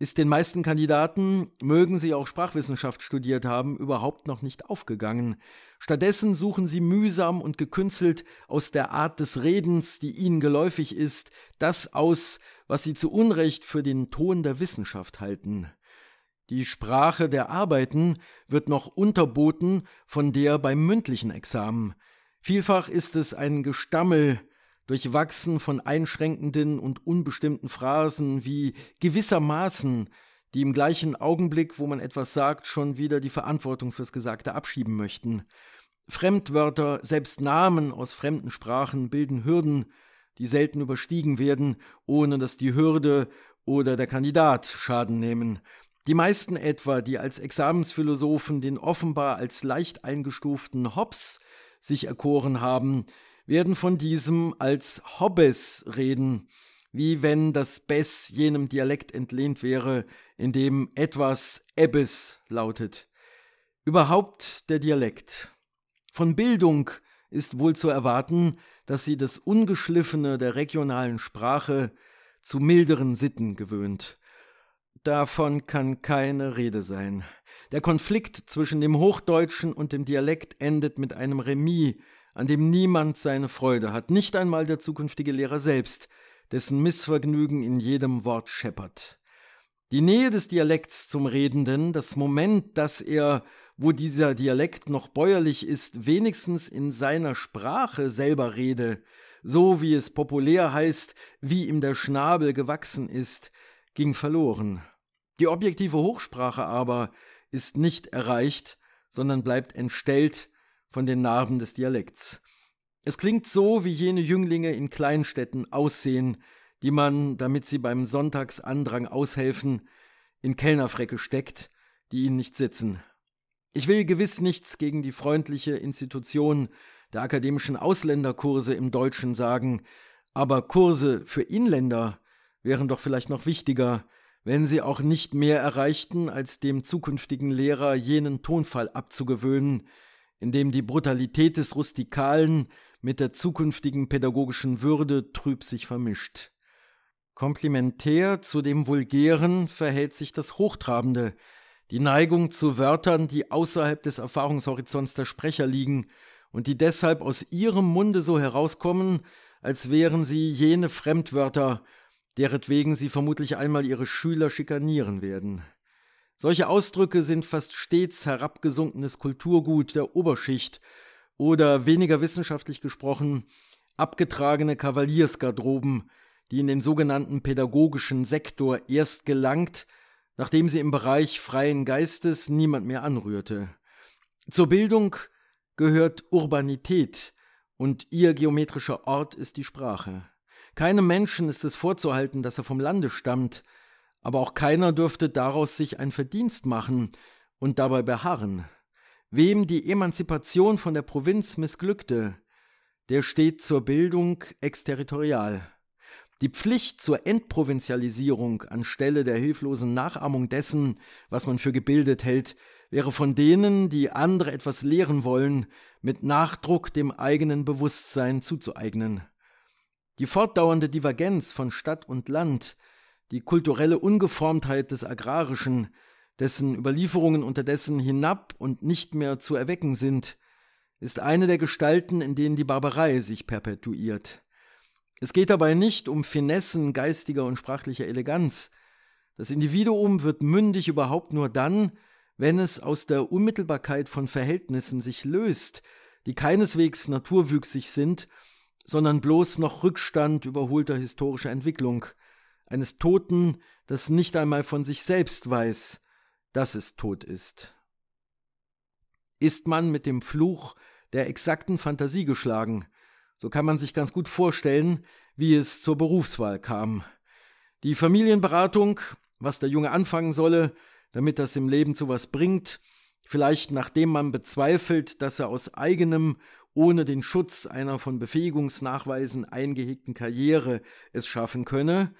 ist den meisten Kandidaten, mögen sie auch Sprachwissenschaft studiert haben, überhaupt noch nicht aufgegangen. Stattdessen suchen sie mühsam und gekünstelt aus der Art des Redens, die ihnen geläufig ist, das aus, was sie zu Unrecht für den Ton der Wissenschaft halten. Die Sprache der Arbeiten wird noch unterboten von der beim mündlichen Examen. Vielfach ist es ein Gestammel, durchwachsen von einschränkenden und unbestimmten Phrasen wie gewissermaßen, die im gleichen Augenblick, wo man etwas sagt, schon wieder die Verantwortung fürs Gesagte abschieben möchten. Fremdwörter, selbst Namen aus fremden Sprachen bilden Hürden, die selten überstiegen werden, ohne dass die Hürde oder der Kandidat Schaden nehmen. Die meisten etwa, die als Examensphilosophen den offenbar als leicht eingestuften Hobbes sich erkoren haben, werden von diesem als Hobbes reden, wie wenn das Bess jenem Dialekt entlehnt wäre, in dem etwas Ebbes lautet. Überhaupt der Dialekt. Von Bildung ist wohl zu erwarten, dass sie das Ungeschliffene der regionalen Sprache zu milderen Sitten gewöhnt. Davon kann keine Rede sein. Der Konflikt zwischen dem Hochdeutschen und dem Dialekt endet mit einem Remis, an dem niemand seine Freude hat, nicht einmal der zukünftige Lehrer selbst, dessen Missvergnügen in jedem Wort scheppert. Die Nähe des Dialekts zum Redenden, das Moment, dass er, wo dieser Dialekt noch bäuerlich ist, wenigstens in seiner Sprache selber rede, so wie es populär heißt, wie ihm der Schnabel gewachsen ist, ging verloren. Die objektive Hochsprache aber ist nicht erreicht, sondern bleibt entstellt, von den Narben des Dialekts. Es klingt so, wie jene Jünglinge in Kleinstädten aussehen, die man, damit sie beim Sonntagsandrang aushelfen, in Kellnerfrecke steckt, die ihnen nicht sitzen. Ich will gewiss nichts gegen die freundliche Institution der akademischen Ausländerkurse im Deutschen sagen, aber Kurse für Inländer wären doch vielleicht noch wichtiger, wenn sie auch nicht mehr erreichten, als dem zukünftigen Lehrer jenen Tonfall abzugewöhnen, in dem die Brutalität des Rustikalen mit der zukünftigen pädagogischen Würde trüb sich vermischt. Komplementär zu dem Vulgären verhält sich das Hochtrabende, die Neigung zu Wörtern, die außerhalb des Erfahrungshorizonts der Sprecher liegen und die deshalb aus ihrem Munde so herauskommen, als wären sie jene Fremdwörter, deretwegen sie vermutlich einmal ihre Schüler schikanieren werden. Solche Ausdrücke sind fast stets herabgesunkenes Kulturgut der Oberschicht oder weniger wissenschaftlich gesprochen abgetragene Kavaliersgarderoben, die in den sogenannten pädagogischen Sektor erst gelangt, nachdem sie im Bereich freien Geistes niemand mehr anrührte. Zur Bildung gehört Urbanität und ihr geometrischer Ort ist die Sprache. Keinem Menschen ist es vorzuhalten, dass er vom Lande stammt, aber auch keiner dürfte daraus sich ein Verdienst machen und dabei beharren. Wem die Emanzipation von der Provinz missglückte, der steht zur Bildung exterritorial. Die Pflicht zur Entprovinzialisierung anstelle der hilflosen Nachahmung dessen, was man für gebildet hält, wäre von denen, die andere etwas lehren wollen, mit Nachdruck dem eigenen Bewusstsein zuzueignen. Die fortdauernde Divergenz von Stadt und Land die kulturelle Ungeformtheit des Agrarischen, dessen Überlieferungen unterdessen hinab und nicht mehr zu erwecken sind, ist eine der Gestalten, in denen die Barbarei sich perpetuiert. Es geht dabei nicht um Finessen geistiger und sprachlicher Eleganz. Das Individuum wird mündig überhaupt nur dann, wenn es aus der Unmittelbarkeit von Verhältnissen sich löst, die keineswegs naturwüchsig sind, sondern bloß noch Rückstand überholter historischer Entwicklung – eines Toten, das nicht einmal von sich selbst weiß, dass es tot ist. Ist man mit dem Fluch der exakten Fantasie geschlagen, so kann man sich ganz gut vorstellen, wie es zur Berufswahl kam. Die Familienberatung, was der Junge anfangen solle, damit das im Leben zu was bringt, vielleicht nachdem man bezweifelt, dass er aus eigenem, ohne den Schutz einer von Befähigungsnachweisen eingehegten Karriere es schaffen könne,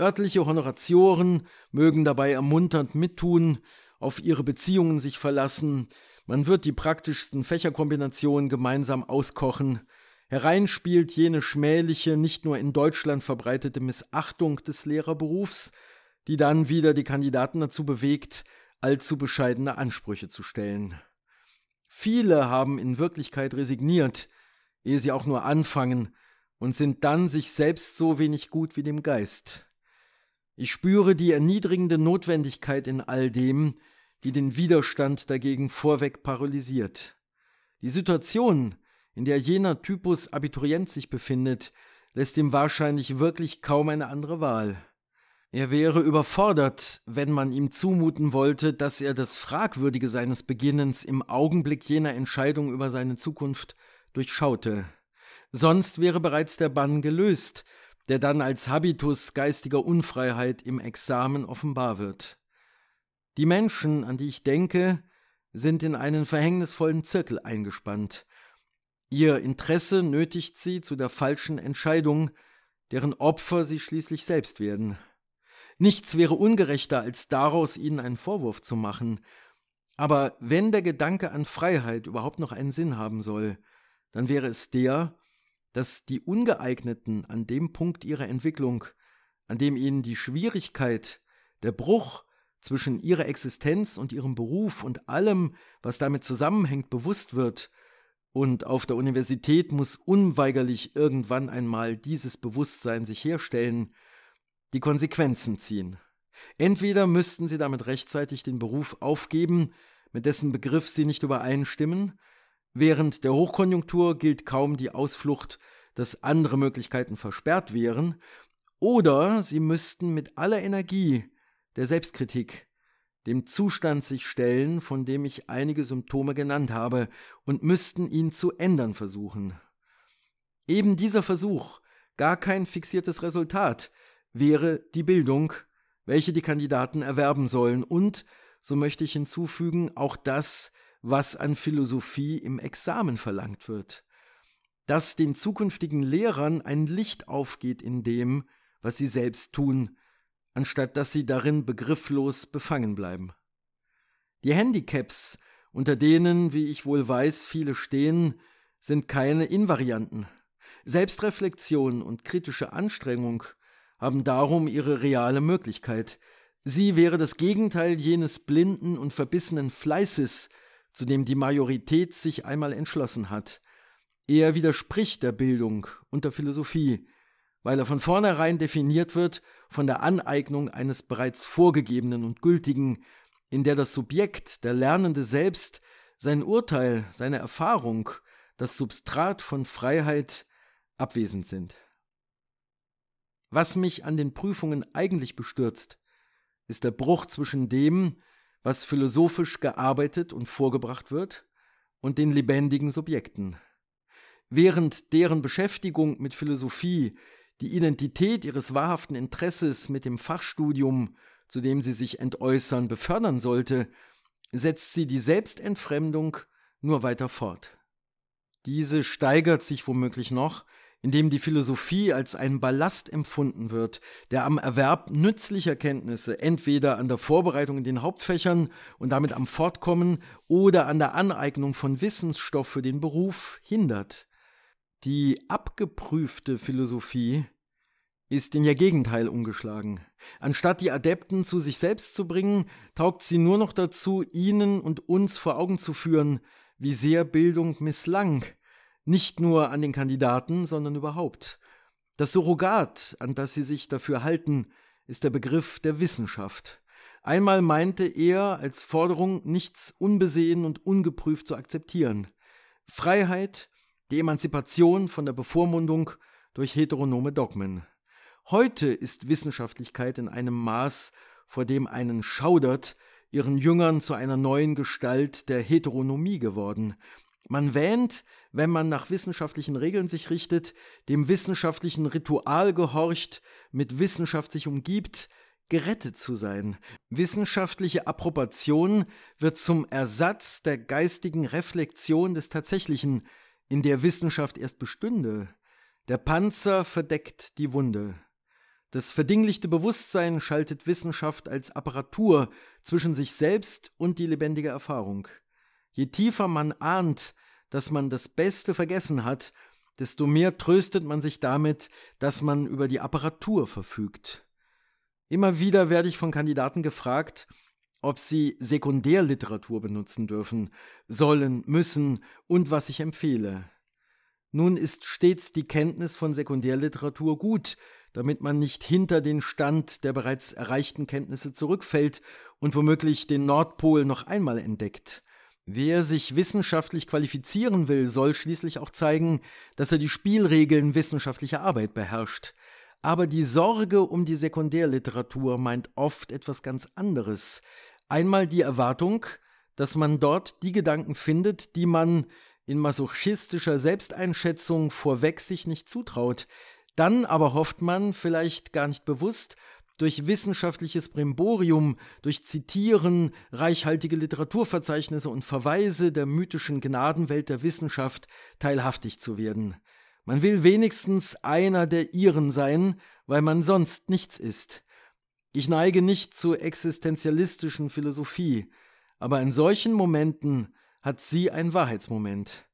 Örtliche Honoratioren mögen dabei ermunternd mittun, auf ihre Beziehungen sich verlassen, man wird die praktischsten Fächerkombinationen gemeinsam auskochen, herein spielt jene schmähliche, nicht nur in Deutschland verbreitete Missachtung des Lehrerberufs, die dann wieder die Kandidaten dazu bewegt, allzu bescheidene Ansprüche zu stellen. Viele haben in Wirklichkeit resigniert, ehe sie auch nur anfangen, und sind dann sich selbst so wenig gut wie dem Geist. Ich spüre die erniedrigende Notwendigkeit in all dem, die den Widerstand dagegen vorweg paralysiert. Die Situation, in der jener Typus Abiturient sich befindet, lässt ihm wahrscheinlich wirklich kaum eine andere Wahl. Er wäre überfordert, wenn man ihm zumuten wollte, dass er das Fragwürdige seines Beginnens im Augenblick jener Entscheidung über seine Zukunft durchschaute. Sonst wäre bereits der Bann gelöst, der dann als Habitus geistiger Unfreiheit im Examen offenbar wird. Die Menschen, an die ich denke, sind in einen verhängnisvollen Zirkel eingespannt. Ihr Interesse nötigt sie zu der falschen Entscheidung, deren Opfer sie schließlich selbst werden. Nichts wäre ungerechter, als daraus ihnen einen Vorwurf zu machen. Aber wenn der Gedanke an Freiheit überhaupt noch einen Sinn haben soll, dann wäre es der, dass die Ungeeigneten an dem Punkt ihrer Entwicklung, an dem ihnen die Schwierigkeit, der Bruch zwischen ihrer Existenz und ihrem Beruf und allem, was damit zusammenhängt, bewusst wird, und auf der Universität muss unweigerlich irgendwann einmal dieses Bewusstsein sich herstellen, die Konsequenzen ziehen. Entweder müssten sie damit rechtzeitig den Beruf aufgeben, mit dessen Begriff sie nicht übereinstimmen, Während der Hochkonjunktur gilt kaum die Ausflucht, dass andere Möglichkeiten versperrt wären, oder sie müssten mit aller Energie der Selbstkritik dem Zustand sich stellen, von dem ich einige Symptome genannt habe, und müssten ihn zu ändern versuchen. Eben dieser Versuch, gar kein fixiertes Resultat, wäre die Bildung, welche die Kandidaten erwerben sollen, und, so möchte ich hinzufügen, auch das was an Philosophie im Examen verlangt wird. Dass den zukünftigen Lehrern ein Licht aufgeht in dem, was sie selbst tun, anstatt dass sie darin begrifflos befangen bleiben. Die Handicaps, unter denen, wie ich wohl weiß, viele stehen, sind keine Invarianten. Selbstreflexion und kritische Anstrengung haben darum ihre reale Möglichkeit. Sie wäre das Gegenteil jenes blinden und verbissenen Fleißes, zu dem die Majorität sich einmal entschlossen hat. Er widerspricht der Bildung und der Philosophie, weil er von vornherein definiert wird von der Aneignung eines bereits vorgegebenen und gültigen, in der das Subjekt, der Lernende selbst, sein Urteil, seine Erfahrung, das Substrat von Freiheit abwesend sind. Was mich an den Prüfungen eigentlich bestürzt, ist der Bruch zwischen dem, was philosophisch gearbeitet und vorgebracht wird, und den lebendigen Subjekten. Während deren Beschäftigung mit Philosophie die Identität ihres wahrhaften Interesses mit dem Fachstudium, zu dem sie sich entäußern, befördern sollte, setzt sie die Selbstentfremdung nur weiter fort. Diese steigert sich womöglich noch, in dem die Philosophie als ein Ballast empfunden wird, der am Erwerb nützlicher Kenntnisse entweder an der Vorbereitung in den Hauptfächern und damit am Fortkommen oder an der Aneignung von Wissensstoff für den Beruf hindert. Die abgeprüfte Philosophie ist in ihr Gegenteil umgeschlagen. Anstatt die Adepten zu sich selbst zu bringen, taugt sie nur noch dazu, ihnen und uns vor Augen zu führen, wie sehr Bildung misslang, nicht nur an den Kandidaten, sondern überhaupt. Das Surrogat, an das sie sich dafür halten, ist der Begriff der Wissenschaft. Einmal meinte er als Forderung, nichts unbesehen und ungeprüft zu akzeptieren. Freiheit, die Emanzipation von der Bevormundung durch heteronome Dogmen. Heute ist Wissenschaftlichkeit in einem Maß, vor dem einen schaudert, ihren Jüngern zu einer neuen Gestalt der Heteronomie geworden, man wähnt, wenn man nach wissenschaftlichen Regeln sich richtet, dem wissenschaftlichen Ritual gehorcht, mit Wissenschaft sich umgibt, gerettet zu sein. Wissenschaftliche Approbation wird zum Ersatz der geistigen Reflexion des Tatsächlichen, in der Wissenschaft erst bestünde. Der Panzer verdeckt die Wunde. Das verdinglichte Bewusstsein schaltet Wissenschaft als Apparatur zwischen sich selbst und die lebendige Erfahrung. Je tiefer man ahnt, dass man das Beste vergessen hat, desto mehr tröstet man sich damit, dass man über die Apparatur verfügt. Immer wieder werde ich von Kandidaten gefragt, ob sie Sekundärliteratur benutzen dürfen, sollen, müssen und was ich empfehle. Nun ist stets die Kenntnis von Sekundärliteratur gut, damit man nicht hinter den Stand der bereits erreichten Kenntnisse zurückfällt und womöglich den Nordpol noch einmal entdeckt. Wer sich wissenschaftlich qualifizieren will, soll schließlich auch zeigen, dass er die Spielregeln wissenschaftlicher Arbeit beherrscht. Aber die Sorge um die Sekundärliteratur meint oft etwas ganz anderes. Einmal die Erwartung, dass man dort die Gedanken findet, die man in masochistischer Selbsteinschätzung vorweg sich nicht zutraut. Dann aber hofft man, vielleicht gar nicht bewusst, durch wissenschaftliches Brimborium, durch Zitieren, reichhaltige Literaturverzeichnisse und Verweise der mythischen Gnadenwelt der Wissenschaft teilhaftig zu werden. Man will wenigstens einer der ihren sein, weil man sonst nichts ist. Ich neige nicht zur existenzialistischen Philosophie, aber in solchen Momenten hat sie ein Wahrheitsmoment.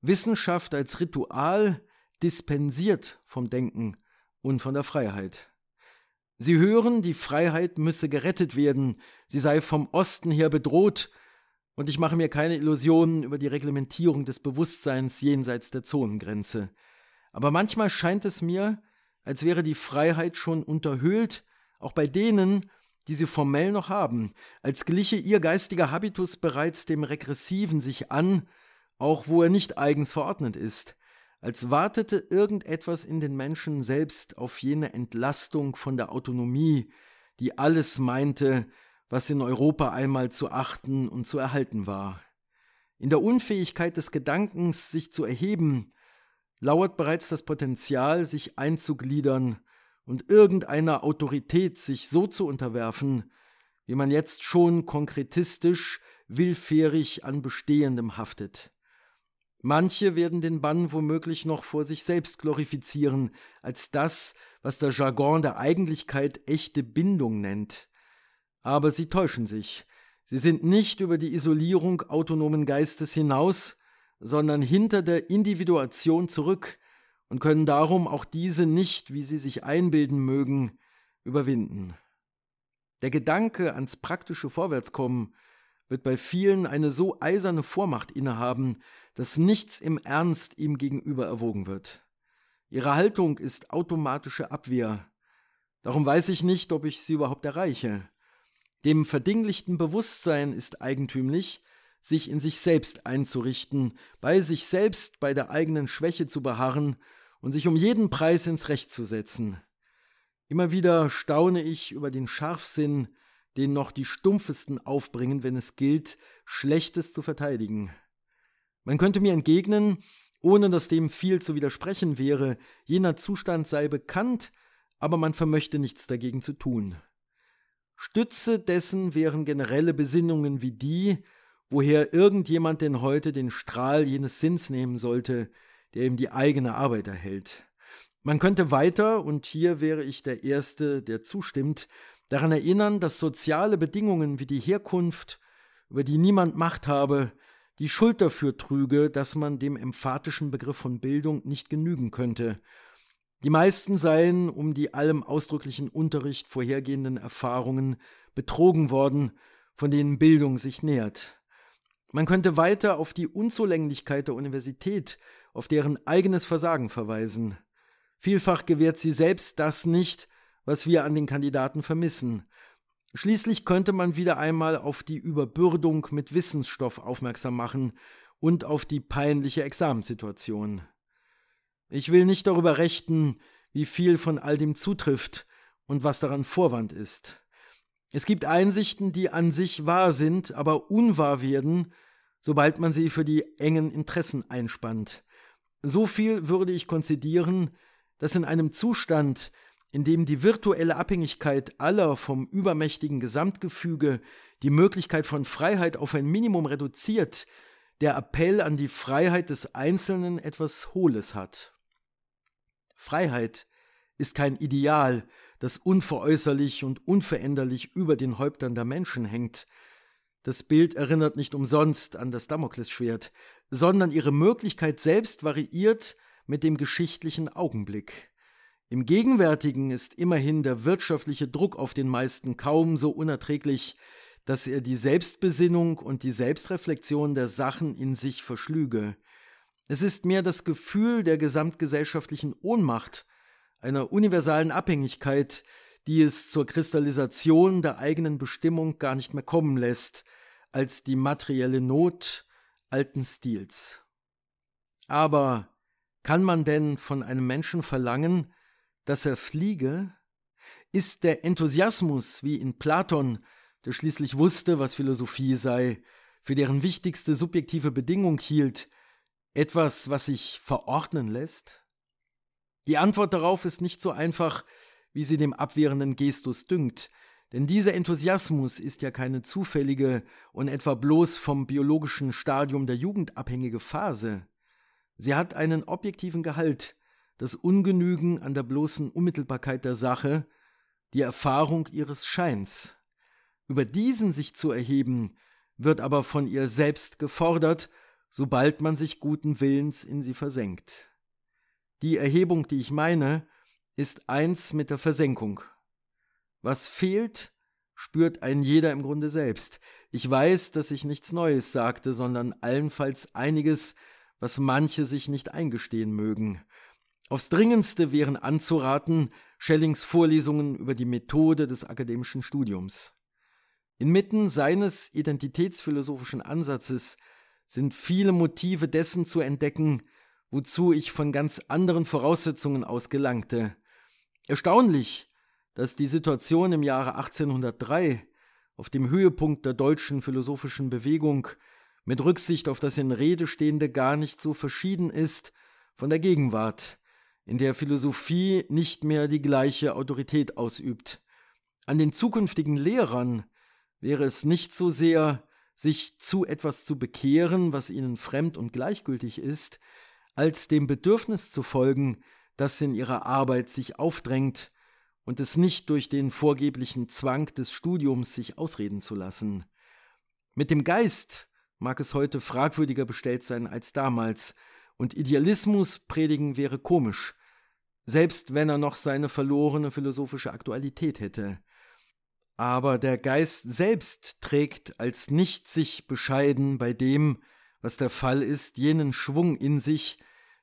Wissenschaft als Ritual dispensiert vom Denken und von der Freiheit. Sie hören, die Freiheit müsse gerettet werden, sie sei vom Osten her bedroht, und ich mache mir keine Illusionen über die Reglementierung des Bewusstseins jenseits der Zonengrenze. Aber manchmal scheint es mir, als wäre die Freiheit schon unterhöhlt, auch bei denen, die sie formell noch haben, als gliche ihr geistiger Habitus bereits dem Regressiven sich an, auch wo er nicht eigens verordnet ist als wartete irgendetwas in den Menschen selbst auf jene Entlastung von der Autonomie, die alles meinte, was in Europa einmal zu achten und zu erhalten war. In der Unfähigkeit des Gedankens, sich zu erheben, lauert bereits das Potenzial, sich einzugliedern und irgendeiner Autorität sich so zu unterwerfen, wie man jetzt schon konkretistisch willfährig an Bestehendem haftet. Manche werden den Bann womöglich noch vor sich selbst glorifizieren, als das, was der Jargon der Eigentlichkeit echte Bindung nennt. Aber sie täuschen sich. Sie sind nicht über die Isolierung autonomen Geistes hinaus, sondern hinter der Individuation zurück und können darum auch diese nicht, wie sie sich einbilden mögen, überwinden. Der Gedanke ans praktische Vorwärtskommen – wird bei vielen eine so eiserne Vormacht innehaben, dass nichts im Ernst ihm gegenüber erwogen wird. Ihre Haltung ist automatische Abwehr. Darum weiß ich nicht, ob ich sie überhaupt erreiche. Dem verdinglichten Bewusstsein ist eigentümlich, sich in sich selbst einzurichten, bei sich selbst bei der eigenen Schwäche zu beharren und sich um jeden Preis ins Recht zu setzen. Immer wieder staune ich über den Scharfsinn, den noch die stumpfesten aufbringen, wenn es gilt, Schlechtes zu verteidigen. Man könnte mir entgegnen, ohne dass dem viel zu widersprechen wäre, jener Zustand sei bekannt, aber man vermöchte nichts dagegen zu tun. Stütze dessen wären generelle Besinnungen wie die, woher irgendjemand denn heute den Strahl jenes Sinns nehmen sollte, der ihm die eigene Arbeit erhält. Man könnte weiter, und hier wäre ich der Erste, der zustimmt, daran erinnern, dass soziale Bedingungen wie die Herkunft, über die niemand Macht habe, die Schuld dafür trüge, dass man dem emphatischen Begriff von Bildung nicht genügen könnte. Die meisten seien um die allem ausdrücklichen Unterricht vorhergehenden Erfahrungen betrogen worden, von denen Bildung sich nähert. Man könnte weiter auf die Unzulänglichkeit der Universität, auf deren eigenes Versagen verweisen. Vielfach gewährt sie selbst das nicht, was wir an den Kandidaten vermissen. Schließlich könnte man wieder einmal auf die Überbürdung mit Wissensstoff aufmerksam machen und auf die peinliche Examenssituation. Ich will nicht darüber rechten, wie viel von all dem zutrifft und was daran Vorwand ist. Es gibt Einsichten, die an sich wahr sind, aber unwahr werden, sobald man sie für die engen Interessen einspannt. So viel würde ich konzidieren, dass in einem Zustand, in dem die virtuelle Abhängigkeit aller vom übermächtigen Gesamtgefüge die Möglichkeit von Freiheit auf ein Minimum reduziert, der Appell an die Freiheit des Einzelnen etwas Hohles hat. Freiheit ist kein Ideal, das unveräußerlich und unveränderlich über den Häuptern der Menschen hängt. Das Bild erinnert nicht umsonst an das Damoklesschwert, sondern ihre Möglichkeit selbst variiert mit dem geschichtlichen Augenblick. Im gegenwärtigen ist immerhin der wirtschaftliche Druck auf den meisten kaum so unerträglich, dass er die Selbstbesinnung und die Selbstreflexion der Sachen in sich verschlüge. Es ist mehr das Gefühl der gesamtgesellschaftlichen Ohnmacht, einer universalen Abhängigkeit, die es zur Kristallisation der eigenen Bestimmung gar nicht mehr kommen lässt, als die materielle Not alten Stils. Aber kann man denn von einem Menschen verlangen, dass er fliege, ist der Enthusiasmus, wie in Platon, der schließlich wusste, was Philosophie sei, für deren wichtigste subjektive Bedingung hielt, etwas, was sich verordnen lässt? Die Antwort darauf ist nicht so einfach, wie sie dem abwehrenden Gestus dünkt, denn dieser Enthusiasmus ist ja keine zufällige und etwa bloß vom biologischen Stadium der Jugend abhängige Phase. Sie hat einen objektiven Gehalt, das Ungenügen an der bloßen Unmittelbarkeit der Sache, die Erfahrung ihres Scheins. Über diesen sich zu erheben, wird aber von ihr selbst gefordert, sobald man sich guten Willens in sie versenkt. Die Erhebung, die ich meine, ist eins mit der Versenkung. Was fehlt, spürt ein jeder im Grunde selbst. Ich weiß, dass ich nichts Neues sagte, sondern allenfalls einiges, was manche sich nicht eingestehen mögen. Aufs dringendste wären anzuraten Schellings Vorlesungen über die Methode des akademischen Studiums. Inmitten seines identitätsphilosophischen Ansatzes sind viele Motive dessen zu entdecken, wozu ich von ganz anderen Voraussetzungen aus gelangte. Erstaunlich, dass die Situation im Jahre 1803, auf dem Höhepunkt der deutschen philosophischen Bewegung, mit Rücksicht auf das in Rede stehende gar nicht so verschieden ist von der Gegenwart, in der Philosophie nicht mehr die gleiche Autorität ausübt. An den zukünftigen Lehrern wäre es nicht so sehr, sich zu etwas zu bekehren, was ihnen fremd und gleichgültig ist, als dem Bedürfnis zu folgen, das in ihrer Arbeit sich aufdrängt und es nicht durch den vorgeblichen Zwang des Studiums sich ausreden zu lassen. Mit dem Geist mag es heute fragwürdiger bestellt sein als damals, und Idealismus predigen wäre komisch, selbst wenn er noch seine verlorene philosophische Aktualität hätte. Aber der Geist selbst trägt als nicht sich bescheiden bei dem, was der Fall ist, jenen Schwung in sich,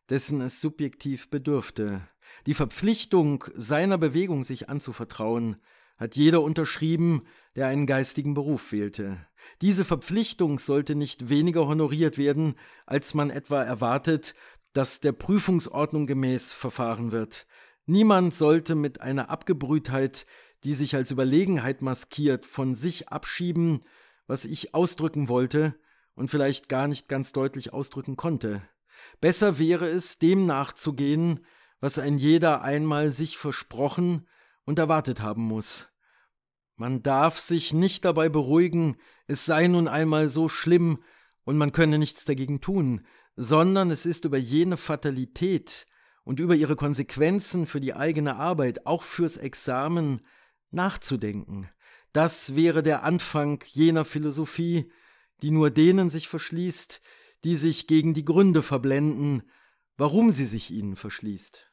dessen es subjektiv bedürfte. Die Verpflichtung, seiner Bewegung sich anzuvertrauen, hat jeder unterschrieben, der einen geistigen Beruf wählte. Diese Verpflichtung sollte nicht weniger honoriert werden, als man etwa erwartet, dass der Prüfungsordnung gemäß verfahren wird. Niemand sollte mit einer Abgebrühtheit, die sich als Überlegenheit maskiert, von sich abschieben, was ich ausdrücken wollte und vielleicht gar nicht ganz deutlich ausdrücken konnte. Besser wäre es, dem nachzugehen, was ein jeder einmal sich versprochen und erwartet haben muss. Man darf sich nicht dabei beruhigen, es sei nun einmal so schlimm und man könne nichts dagegen tun, sondern es ist über jene Fatalität und über ihre Konsequenzen für die eigene Arbeit, auch fürs Examen, nachzudenken. Das wäre der Anfang jener Philosophie, die nur denen sich verschließt, die sich gegen die Gründe verblenden, warum sie sich ihnen verschließt.